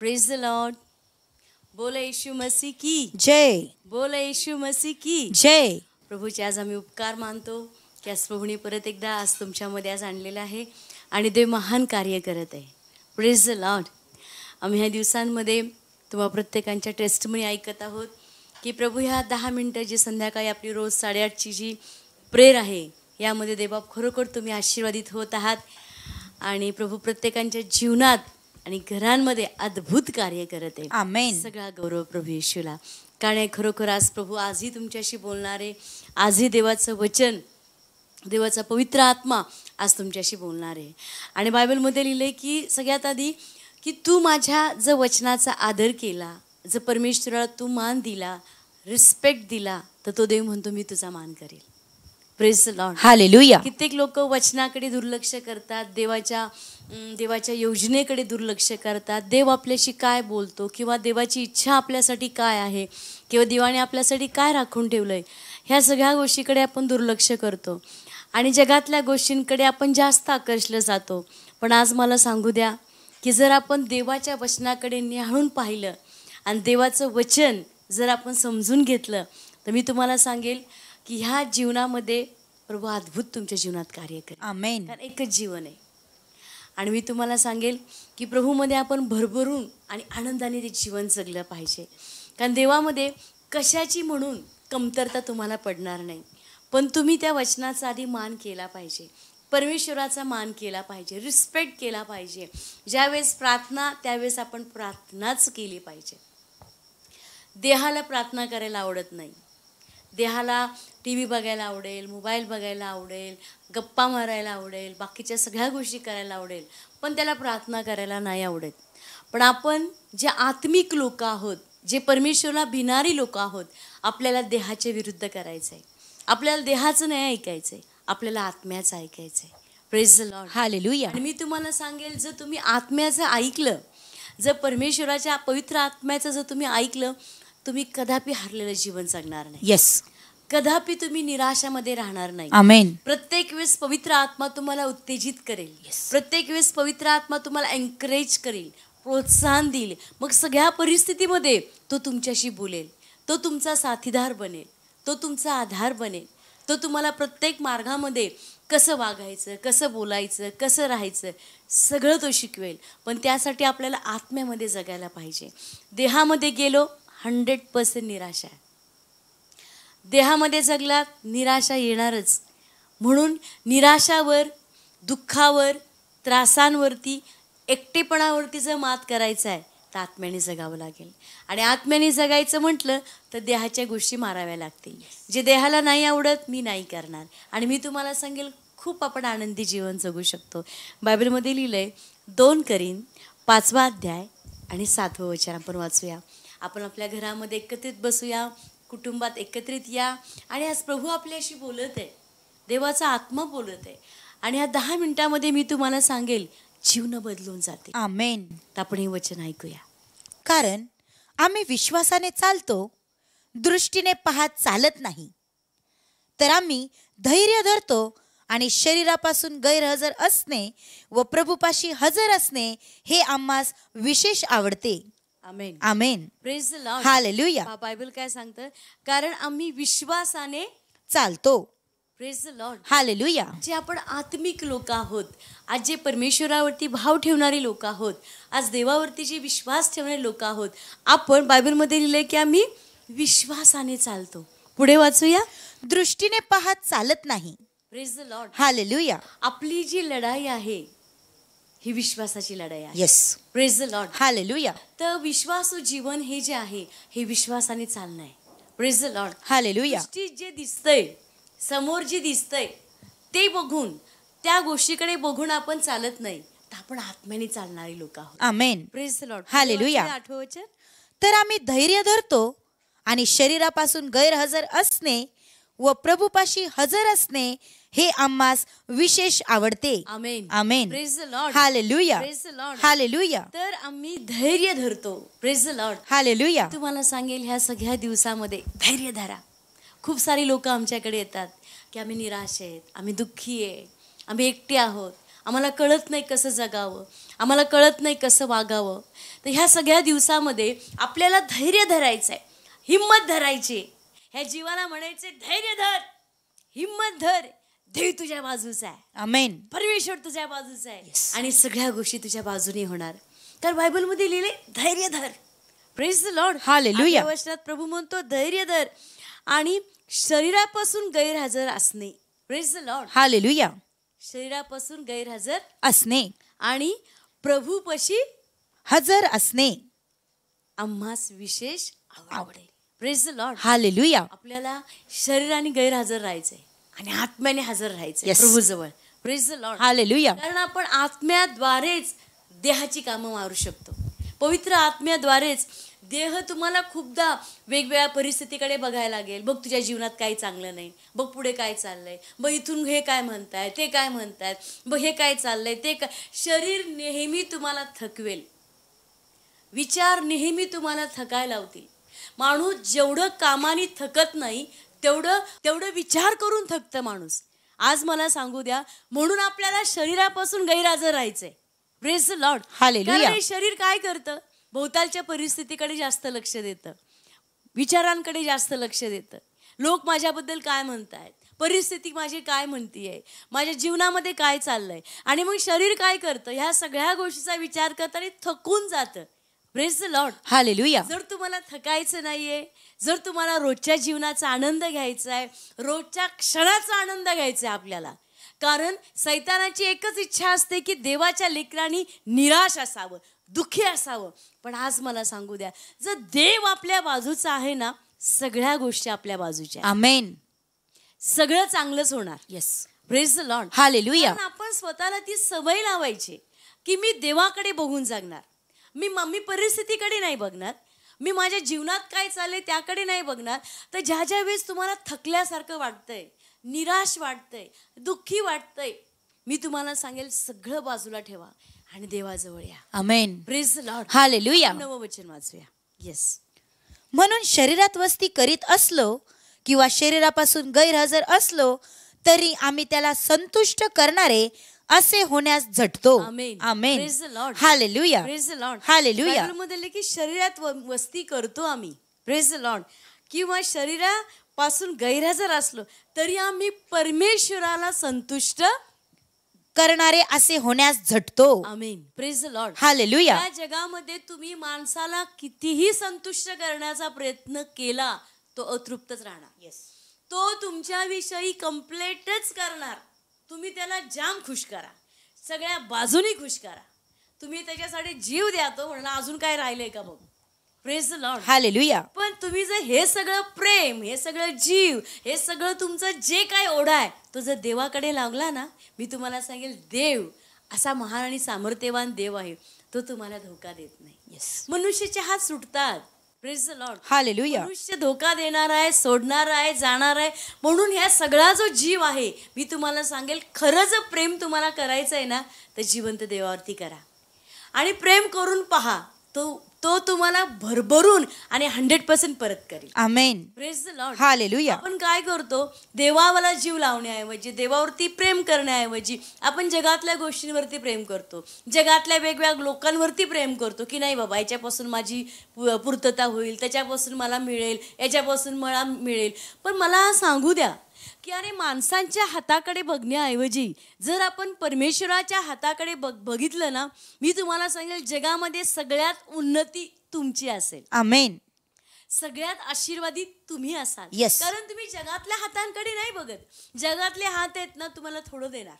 Praise the Lord बोल येशू मसी की जय बोल येशू मसी की जय प्रभूचे आज आम्ही उपकार मानतो की आज प्रभूने परत एकदा आज तुमच्यामध्ये आज आणलेलं आहे आणि ते महान कार्य करत आहे प्रेज द लॉर्ड आम्ही ह्या दिवसांमध्ये तुम्हा प्रत्येकांच्या टेस्टमनी ऐकत आहोत की प्रभू ह्या दहा मिनटं जी संध्याकाळी आपली रोज साडेआठची जी प्रेर आहे यामध्ये देबाब खरोखर तुम्ही आशीर्वादित होत आहात आणि प्रभू प्रत्येकांच्या जीवनात आणि घरांमध्ये अद्भुत कार्य करत आहे सगळा गौरव प्रभू येशूला कारण खरोखर आज प्रभू आजही तुमच्याशी बोलणारे आजही देवाचं वचन देवाचा पवित्र आत्मा आज तुमच्याशी बोलणार आहे आणि बायबलमध्ये लिहिले की सगळ्यात आधी की तू माझ्या जर वचनाचा आदर केला जर परमेश्वराला तू मान दिला रिस्पेक्ट दिला तर तो देव म्हणतो मी तुझा मान करेल लॉर्ड हालेलुया कित्येक लोक वचनाकडे दुर्लक्ष करतात देवाच्या देवाच्या योजनेकडे दुर्लक्ष करतात देव आपल्याशी काय बोलतो किंवा देवाची इच्छा आपल्यासाठी काय आहे किंवा देवाने आपल्यासाठी काय राखून ठेवलं आहे ह्या सगळ्या गोष्टीकडे आपण दुर्लक्ष करतो आणि जगातल्या गोष्टींकडे आपण जास्त आकर्षलं जातो पण आज मला सांगू द्या की जर आपण देवाच्या वचनाकडे निहाळून पाहिलं आणि देवाचं वचन जर आपण समजून घेतलं तर मी तुम्हाला सांगेल की ह्या जीवनामध्ये प्रभू अद्भुत तुमच्या जीवनात कार्य करेल आमेन कारण एकच जीवन आहे आणि मी तुम्हाला सांगेल की प्रभूमध्ये आपण भरभरून आणि आनंदाने ते जीवन जगलं पाहिजे कारण देवामध्ये कशाची म्हणून कमतरता तुम्हाला पडणार नाही पण तुम्ही त्या वचनाचा आधी मान केला पाहिजे परमेश्वराचा मान केला पाहिजे रिस्पेक्ट केला पाहिजे ज्यावेळेस प्रार्थना त्यावेळेस आपण प्रार्थनाच केली पाहिजे देहाला प्रार्थना करायला आवडत नाही देहाला टी व्ही बघायला आवडेल मोबाईल बघायला आवडेल गप्पा मारायला आवडेल बाकीच्या सगळ्या गोष्टी करायला आवडेल पण त्याला प्रार्थना करायला नाही आवडेल पण आपण जे आत्मिक लोक आहोत जे परमेश्वरला भिनारी लोक आहोत आपल्याला देहाच्या विरुद्ध करायचं आहे आपल्याला देहाचं नाही ऐकायचं आहे आपल्याला आत्म्याचं ऐकायचं आहे प्रेझ लॉर्ड हालेलुया आणि मी तुम्हाला सांगेल जर तुम्ही आत्म्याचं ऐकलं जर परमेश्वराच्या पवित्र आत्म्याचं जर तुम्ही ऐकलं तुम्ही कदापि हरलेलं जीवन जगणार नाही येस कदापि तुम्ही निराशामध्ये राहणार नाही प्रत्येक वेळेस पवित्र आत्मा तुम्हाला उत्तेजित करेल प्रत्येक वेळेस पवित्र आत्मा तुम्हाला एनकरेज करेल प्रोत्साहन देईल मग सगळ्या परिस्थितीमध्ये तो तुमच्याशी बोलेल तो तुमचा साथीदार बनेल तो तुमचा आधार बनेल तो तुम्हाला प्रत्येक मार्गामध्ये कसं वागायचं कसं बोलायचं कसं राहायचं सगळं तो शिकवेल पण त्यासाठी आपल्याला आत्म्यामध्ये जगायला पाहिजे देहामध्ये गेलो हंड्रेड पर्सेंट निराशा आहे देहामध्ये जगलात निराशा येणारच म्हणून निराशावर दुःखावर त्रासांवरती एकटेपणावरती जर मात करायचं आहे तर आत्म्याने जगावं लागेल आणि आत्म्याने जगायचं म्हटलं तर देहाच्या गोष्टी माराव्या लागतील जे देहाला नाही आवडत मी नाही करणार आणि मी तुम्हाला सांगेल खूप आपण आनंदी जीवन जगू शकतो बायबलमध्ये लिहिलं आहे दोन करीन पाचवा अध्याय आणि सातवं वचन आपण वाचूया आपण आपल्या घरामध्ये एकत्रित बसूया कुटुंबात एकत्रित या आणि आज प्रभू आपल्याशी बोलत आहे देवाचा आत्मा बोलत आहे आणि ह्या दहा मिनिटामध्ये मी तुम्हाला सांगेल जीवन बदलून जाते आमेन आपण हे वचन ऐकूया कारण आम्ही विश्वासाने चालतो दृष्टीने पाहत चालत नाही तर आम्ही धैर्य धरतो आणि शरीरापासून गैरहजर असणे व प्रभूपाशी हजर असणे हे आम्हास विशेष आवडते amen amen praise hallelujah Bible काय सांगतं कारण आम्ही विश्वासाने चालतो प्रेज लॉर्ड हालेलुया जे आपण आत्मिक लोक आहोत आज जे परमेश्वरावरती भाव ठेवणारे लोक आहोत आज देवावरती जे विश्वास ठेवणारे लोक आहोत आपण बायबलमध्ये लिहिले की आम्ही विश्वासाने चालतो पुढे वाचूया दृष्टीने पाहत चालत नाही प्रेज लॉर्ड हालेलुया आपली जी लढाई आहे ही विश्वासाची लढाई आहे yes praise the Lord hallelujah तर विश्वासू जीवन हे जे आहे हे विश्वासाने चालणं आहे प्रेज द लॉर्ड हालेलुया जे दिसतंय समोर जे दिसतंय ते बघून त्या गोष्टीकडे बघून आपण चालत नाही तर आपण आत्म्याने चालणारी लोक आहोत amen praise the Lord hallelujah आठवचन तर आम्ही धैर्य धरतो आणि शरीरापासून गैरहजर असणे व प्रभूपाशी हजर असणे हे आम्हास विशेष आवडते amen amen praise the Lord hallelujah praise the Lord hallelujah तर आम्ही धैर्य धरतो प्रेज द लॉर्ड हालेलुया तुम्हाला सांगेल ह्या सगळ्या दिवसामध्ये धैर्य धरा खूप सारी लोक आमच्याकडे येतात की आम्ही निराश आहेत आम्ही दुःखी आहे आम्ही एकटे आहोत आम्हाला कळत नाही कसं जगावं आम्हाला कळत नाही कसं वागावं तर ह्या सगळ्या दिवसामध्ये आपल्याला धैर्य धरायचं आहे हिंमत धरायची ह्या जीवाला म्हणायचे धैर्य धर हिंमत धर देव तुझ्या बाजूचा आहे अमेन परमेश्वर तुझ्या बाजूचा आहे आणि सगळ्या गोष्टी तुझ्या बाजूने होणार तर बायबलमध्ये लिहिले धैर्य धर प्रेस द लॉर्ड हालेलुया वचनात प्रभू म्हणतो धैर्य धर आणि शरीरापासून गैरहजर असणे प्रेस द लॉर्ड या शरीरापासून गैरहजर असणे आणि प्रभूपशी हजर असणे आम्हास विशेष आवडेल प्रेस द लॉर्ड या आपल्याला शरीराने गैरहजर राहायचंय आणि आत्म्याने हजर राहायचं प्रभूजवळ प्रेज हालेलुया कारण आपण आत्म्याद्वारेच देहाची कामं मारू शकतो पवित्र आत्म्याद्वारेच देह तुम्हाला खूपदा वेगवेगळ्या परिस्थितीकडे बघायला लागेल बघ तुझ्या जीवनात काही चांगलं नाही बघ पुढे काय चाललंय बघ इथून हे काय म्हणताय ते काय म्हणतायत बघ हे काय चाललंय ते काय शरीर नेहमी तुम्हाला थकवेल विचार नेहमी तुम्हाला थकायला लावतील माणूस जेवढं कामाने थकत नाही तेवढं तेवढं विचार करून थकतं माणूस आज मला सांगू द्या म्हणून आपल्याला शरीरापासून गैरहजर राहायचंय प्रेस लॉर्ड कारण शरीर काय करतं भोवतालच्या परिस्थितीकडे जास्त लक्ष देतं विचारांकडे जास्त लक्ष देतं लोक माझ्याबद्दल काय म्हणतायत परिस्थिती माझी काय म्हणतीये माझ्या जीवनामध्ये काय चाललंय आणि मग शरीर काय करतं ह्या सगळ्या गोष्टीचा विचार करताना थकून जातं प्रेस लॉट हा जर तुम्हाला थकायचं नाहीये जर तुम्हाला रोजच्या जीवनाचा आनंद घ्यायचा आहे रोजच्या क्षणाचा आनंद घ्यायचा आहे आपल्याला कारण सैतानाची एकच इच्छा असते की देवाच्या लेकरांनी निराश असावं दुःखी असावं पण आज मला सांगू द्या जर देव आपल्या बाजूचा आहे ना सगळ्या गोष्टी आपल्या बाजूच्या आमेन सगळं चांगलंच होणार येस प्रेज द लॉर्ड हा आपण स्वतःला ती सवय लावायची की मी देवाकडे बघून जगणार मी मम्मी परिस्थितीकडे नाही बघणार मी माझ्या जीवनात काय चालले त्याकडे नाही बघणार तर ज्या ज्या वेळेस तुम्हाला थकल्यासारखं वाटतंय निराश वाटतंय दुःखी वाटतंय मी तुम्हाला सांगेल सगळं बाजूला ठेवा आणि देवाजवळ या अमेन प्रेज लॉर्ड हालेलुया नववचन वाचूया येस म्हणून शरीरात वस्ती करीत असलो किंवा शरीरापासून गैरहजर असलो तरी आम्ही त्याला संतुष्ट करणारे असे होण्यास झटतो आमेन हालेलुया हालेलुया मध्ये की शरीरात वस्ती करतो आम्ही प्रेज लॉर्ड किंवा शरीरापासून गैरहजर असलो तरी आम्ही परमेश्वराला संतुष्ट करणारे असे होण्यास झटतो आमीन प्रेज लॉर्ड हालेलुया या जगामध्ये तुम्ही माणसाला कितीही संतुष्ट करण्याचा प्रयत्न केला तो अतृप्तच राहणार येस तो तुमच्याविषयी कम्प्लेटच करणार तुम्ही त्याला जाम खुश करा सगळ्या बाजूनी खुश करा तुम्ही त्याच्यासाठी जीव द्या तो म्हणणं अजून काय राहिलंय का बघ प्रेस लॉर्ड हालेलुया पण तुम्ही जर हे सगळं प्रेम हे सगळं जीव हे सगळं तुमचं जे काय ओढा आहे तो जर देवाकडे लागला ना मी तुम्हाला सांगेल देव असा महान आणि सामर्थ्यवान देव आहे तो तुम्हाला धोका देत नाही मनुष्याचे हात सुटतात मनुष्य धोका देणार आहे सोडणार आहे जाणार आहे म्हणून ह्या सगळा जो जीव आहे मी तुम्हाला सांगेल खरं जर प्रेम तुम्हाला करायचं आहे ना तर जिवंत देवावरती करा आणि प्रेम करून पहा तो तो तुम्हाला भरभरून आणि हंड्रेड पर्सेंट परत करेल amen praise the Lord hallelujah आपण काय करतो देवावाला जीव लावण्याऐवजी देवावरती प्रेम करण्याऐवजी आपण जगातल्या गोष्टींवरती प्रेम करतो जगातल्या वेगवेगळ्या लोकांवरती प्रेम करतो की नाही बाबा याच्यापासून माझी पूर्तता होईल त्याच्यापासून मला मिळेल याच्यापासून मला मिळेल पण मला सांगू द्या की अरे माणसांच्या हाताकडे बघण्याऐवजी जर आपण परमेश्वराच्या हाताकडे बघ बघितलं ना मी तुम्हाला सांगेल जगामध्ये सगळ्यात उन्नती तुमची असेल आमेन सगळ्यात आशीर्वादी तुम्ही असाल yes. कारण तुम्ही जगातल्या हातांकडे नाही बघत जगातले हात आहेत ना तुम्हाला थोडं देणार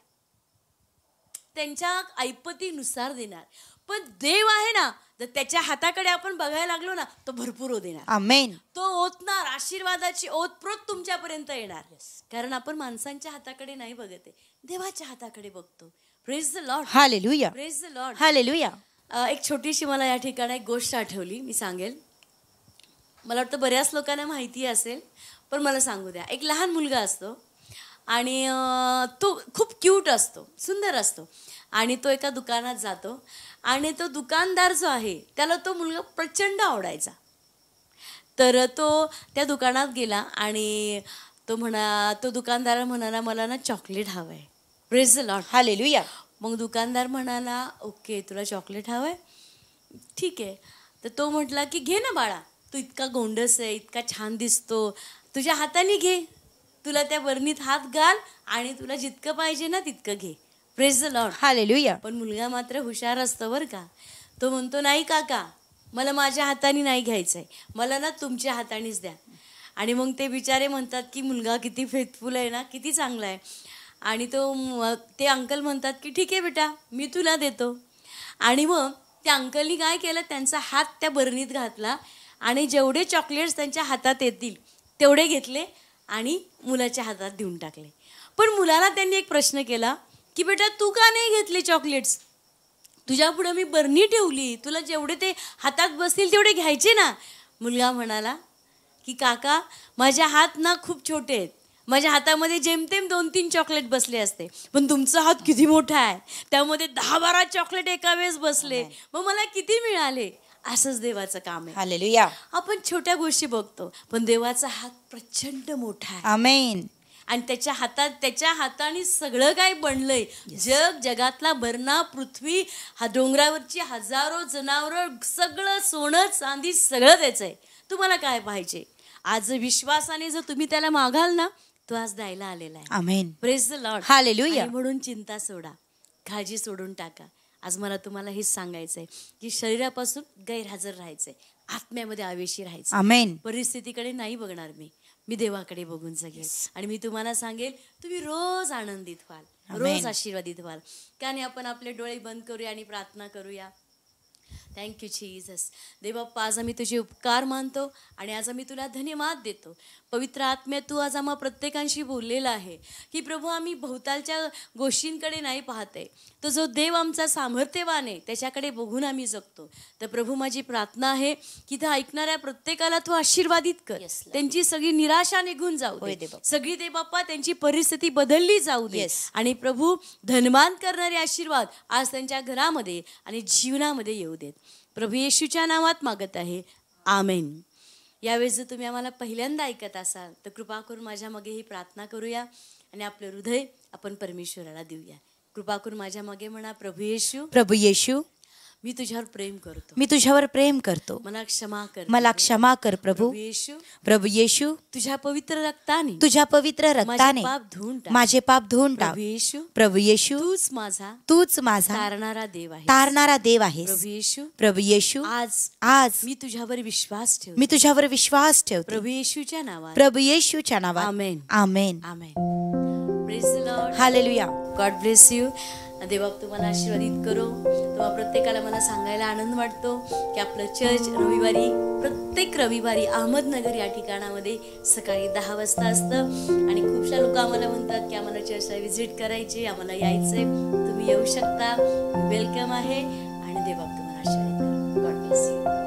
त्यांच्या ऐपतीनुसार देणार पण देव आहे ना जर त्याच्या हाताकडे आपण बघायला लागलो ना तो भरपूर हो देणार आमेन तो ओतणार आशीर्वादाची ओतप्रोत तुमच्यापर्यंत येणार कारण आपण माणसांच्या हाताकडे नाही बघत देवाच्या हाताकडे बघतो praise the Lord hallelujah praise the Lord hallelujah एक छोटीशी मला या ठिकाणी एक गोष्ट आठवली मी सांगेल मला वाटतं बऱ्याच लोकांना माहिती असेल पण मला सांगू द्या एक लहान मुलगा असतो आणि तो खूप क्यूट असतो सुंदर असतो आणि तो एका दुकानात जातो आणि तो दुकानदार जो आहे त्याला तो मुलगा प्रचंड आवडायचा तर तो त्या दुकानात गेला आणि तो म्हणा तो दुकानदार म्हणाला मला ना चॉकलेट हवं आहे प्रेज लॉट हा या मग दुकानदार म्हणाला ओके तुला चॉकलेट हवं आहे ठीक आहे तर तो म्हटला की घे ना बाळा तू इतका गोंडस आहे इतका छान दिसतो तुझ्या हाताने घे तुला त्या वर्णीत हात घाल आणि तुला जितकं पाहिजे ना तितकं घे प्रेज द लॉर्ड हालेलुया पण मुलगा मात्र हुशार असतो बरं का तो म्हणतो नाही काका मला माझ्या हाताने नाही घ्यायचं आहे मला ना तुमच्या हातानेच द्या आणि मग ते बिचारे म्हणतात की मुलगा किती फेथफुल आहे ना किती चांगला आहे आणि तो ते अंकल म्हणतात की ठीक आहे बेटा मी तुला देतो आणि मग त्या अंकलनी काय केलं त्यांचा हात त्या बरणीत घातला आणि जेवढे चॉकलेट्स त्यांच्या हातात येतील तेवढे घेतले आणि मुलाच्या हातात देऊन टाकले पण मुलाला त्यांनी एक प्रश्न केला की बेटा तू का नाही घेतले चॉकलेट्स तुझ्या पुढे मी बरणी ठेवली तुला जेवढे ते हातात बसतील तेवढे घ्यायचे ना मुलगा म्हणाला की काका माझ्या हात ना खूप छोटे आहेत माझ्या हातामध्ये जेमतेम दोन तीन चॉकलेट बसले असते पण तुमचा हात किती मोठा आहे त्यामध्ये दहा बारा चॉकलेट एका वेळेस बसले हो मग मला किती मिळाले असंच देवाचं काम आहे आपण छोट्या गोष्टी बघतो पण देवाचा हात प्रचंड मोठा आहे आणि त्याच्या हातात त्याच्या हाताने सगळं काय बनलंय जग जगातला भरणा पृथ्वी हा डोंगरावरची हजारो जनावरं सगळं सोनं चांदी सगळं त्याचं आहे तुम्हाला काय पाहिजे आज विश्वासाने जर तुम्ही त्याला मागाल ना तो आज द्यायला आलेला आहे आमेन प्रेस द लॉर्ड म्हणून चिंता सोडा काळजी सोडून टाका आज मला तुम्हाला हेच सांगायचंय की शरीरापासून गैरहजर राहायचंय आत्म्यामध्ये आवेशी राहायचं परिस्थितीकडे नाही बघणार मी मी देवाकडे बघून जगेल आणि मी तुम्हाला सांगेल तुम्ही रोज आनंदित व्हाल रोज आशीर्वादित व्हाल का नाही आपण आपले डोळे बंद करूया आणि प्रार्थना करूया थँक्यू जीजस देवाप्पा आज आम्ही तुझे उपकार मानतो आणि आज आम्ही तुला धन्यवाद देतो पवित्र आत्म्या तू आज आम्हा प्रत्येकांशी बोललेला आहे की प्रभू आम्ही भोवतालच्या गोष्टींकडे नाही पाहते तो जो देव आमचा सामर्थ्यवान आहे त्याच्याकडे बघून आम्ही जगतो तर प्रभू माझी प्रार्थना आहे की त्या ऐकणाऱ्या प्रत्येकाला तू आशीर्वादित कर त्यांची सगळी निराशा निघून जाऊ दे सगळी देवाप्पा त्यांची परिस्थिती बदलली जाऊ दे आणि प्रभू धनमान करणारे आशीर्वाद आज त्यांच्या घरामध्ये आणि जीवनामध्ये येऊ देत प्रभू येशूच्या नावात मागत आहे आमेन यावेळेस जर तुम्ही आम्हाला पहिल्यांदा ऐकत असाल तर कृपा करून माझ्या मागे ही प्रार्थना करूया आणि आपलं हृदय आपण परमेश्वराला देऊया कृपा करून माझ्या मागे म्हणा प्रभू येशू प्रभू येशू मी तुझ्यावर प्रेम करतो मी तुझ्यावर प्रेम करतो मला क्षमा कर मला क्षमा कर प्रभू येशू प्रभू येशू तुझ्या पवित्र रक्ताने तुझ्या पवित्र रक्ताने पाप धुवून माझे पाप धुवून टाक येशू प्रभू येशू तूच माझा तूच माझा तारणारा देव आहे तारणारा देव आहे प्रभू येशू प्रभू येशू आज आज मी तुझ्यावर विश्वास ठेव मी तुझ्यावर विश्वास ठेव प्रभू येशूच्या प्रभु प्रभू येशूच्या नावा amen amen amen hallelujah God bless you देवाब तुम्हाला आशीर्वादित करो तेव्हा प्रत्येकाला मला सांगायला आनंद वाटतो की आपलं चर्च रविवारी प्रत्येक रविवारी अहमदनगर या ठिकाणामध्ये सकाळी दहा वाजता असतं आणि खूपशा लोक आम्हाला म्हणतात की आम्हाला चर्चला व्हिजिट करायची आम्हाला यायचं आहे तुम्ही येऊ शकता वेलकम आहे आणि देवा तुम्हाला आशीर्वादित करो गॉड ब्लेस यू